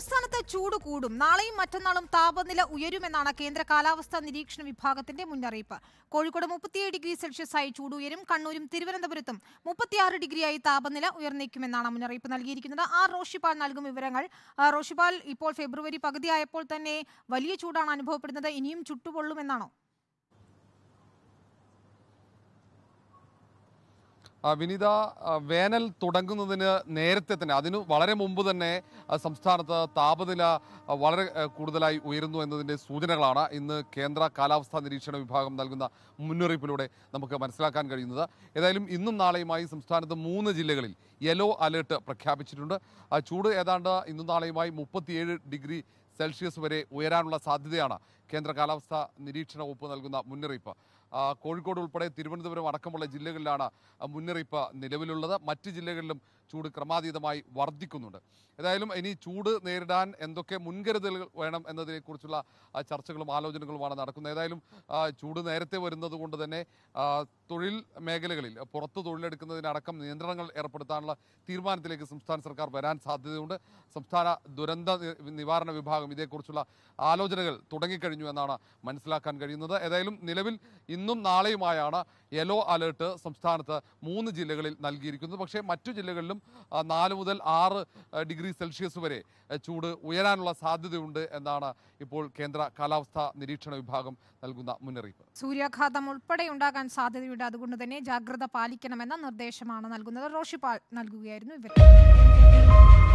സംസ്ഥാനത്ത് ചൂട് കൂടും നാളെയും മറ്റന്നാളും താപനില ഉയരുമെന്നാണ് കേന്ദ്ര കാലാവസ്ഥാ നിരീക്ഷണ വിഭാഗത്തിന്റെ മുന്നറിയിപ്പ് കോഴിക്കോട് മുപ്പത്തിയേഴ് ഡിഗ്രി സെൽഷ്യസായി ചൂട് ഉയരും കണ്ണൂരും തിരുവനന്തപുരത്തും മുപ്പത്തിയാറ് ഡിഗ്രിയായി താപനില ഉയർന്നേക്കുമെന്നാണ് മുന്നറിയിപ്പ് നൽകിയിരിക്കുന്നത് ആർ റോഷിപാൽ നൽകും വിവരങ്ങൾ റോഷിപാൽ ഇപ്പോൾ ഫെബ്രുവരി പകുതിയായപ്പോൾ തന്നെ വലിയ ചൂടാണ് അനുഭവപ്പെടുന്നത് ഇനിയും ചുട്ടുപൊള്ളുമെന്നാണോ വിനിത വേനൽ തുടങ്ങുന്നതിന് നേരത്തെ തന്നെ അതിനു വളരെ മുമ്പ് തന്നെ സംസ്ഥാനത്ത് താപനില വളരെ കൂടുതലായി ഉയരുന്നു എന്നതിൻ്റെ സൂചനകളാണ് ഇന്ന് കേന്ദ്ര കാലാവസ്ഥാ നിരീക്ഷണ വിഭാഗം നൽകുന്ന മുന്നറിയിപ്പിലൂടെ നമുക്ക് മനസ്സിലാക്കാൻ കഴിയുന്നത് ഏതായാലും ഇന്നും നാളെയുമായി സംസ്ഥാനത്ത് മൂന്ന് ജില്ലകളിൽ യെല്ലോ അലേർട്ട് പ്രഖ്യാപിച്ചിട്ടുണ്ട് ചൂട് ഏതാണ്ട് ഇന്നും നാളെയുമായി മുപ്പത്തിയേഴ് ഡിഗ്രി സെൽഷ്യസ് വരെ ഉയരാനുള്ള സാധ്യതയാണ് കേന്ദ്ര കാലാവസ്ഥാ നിരീക്ഷണ വകുപ്പ് നൽകുന്ന മുന്നറിയിപ്പ് കോഴിക്കോട് ഉൾപ്പെടെ തിരുവനന്തപുരം അടക്കമുള്ള ജില്ലകളിലാണ് മുന്നറിയിപ്പ് നിലവിലുള്ളത് മറ്റ് ജില്ലകളിലും ചൂട് ക്രമാതീതമായി വർദ്ധിക്കുന്നുണ്ട് ഏതായാലും ഇനി ചൂട് നേരിടാൻ എന്തൊക്കെ മുൻകരുതലുകൾ വേണം എന്നതിനെക്കുറിച്ചുള്ള ചർച്ചകളും ആലോചനകളുമാണ് നടക്കുന്നത് ഏതായാലും ചൂട് നേരത്തെ വരുന്നത് കൊണ്ട് തന്നെ തൊഴിൽ മേഖലകളിൽ പുറത്ത് തൊഴിലെടുക്കുന്നതിനടക്കം നിയന്ത്രണങ്ങൾ ഏർപ്പെടുത്താനുള്ള തീരുമാനത്തിലേക്ക് സംസ്ഥാന സർക്കാർ വരാൻ സാധ്യതയുണ്ട് സംസ്ഥാന ദുരന്ത നിവാരണ വിഭാഗം ഇതേക്കുറിച്ചുള്ള ആലോചനകൾ തുടങ്ങിക്കഴിഞ്ഞു എന്നാണ് മനസ്സിലാക്കാൻ കഴിയുന്നത് ഏതായാലും നിലവിൽ ഇന്നും നാളെയുമായാണ് യെല്ലോ അലേർട്ട് സംസ്ഥാനത്ത് മൂന്ന് ജില്ലകളിൽ നൽകിയിരിക്കുന്നത് പക്ഷേ മറ്റു ജില്ലകളിലും നാല് മുതൽ ആറ് ഡിഗ്രി സെൽഷ്യസ് വരെ ചൂട് ഉയരാനുള്ള സാധ്യതയുണ്ട് എന്നാണ് ഇപ്പോൾ കേന്ദ്ര കാലാവസ്ഥാ നിരീക്ഷണ വിഭാഗം നൽകുന്ന മുന്നറിയിപ്പ് സൂര്യാഘാതം ഉൾപ്പെടെ ഉണ്ടാകാൻ സാധ്യതയുണ്ട് അതുകൊണ്ട് തന്നെ ജാഗ്രത പാലിക്കണമെന്ന നിർദ്ദേശമാണ് നൽകുന്നത് റോഷിപ്പാൽ നൽകുകയായിരുന്നു ഇവർ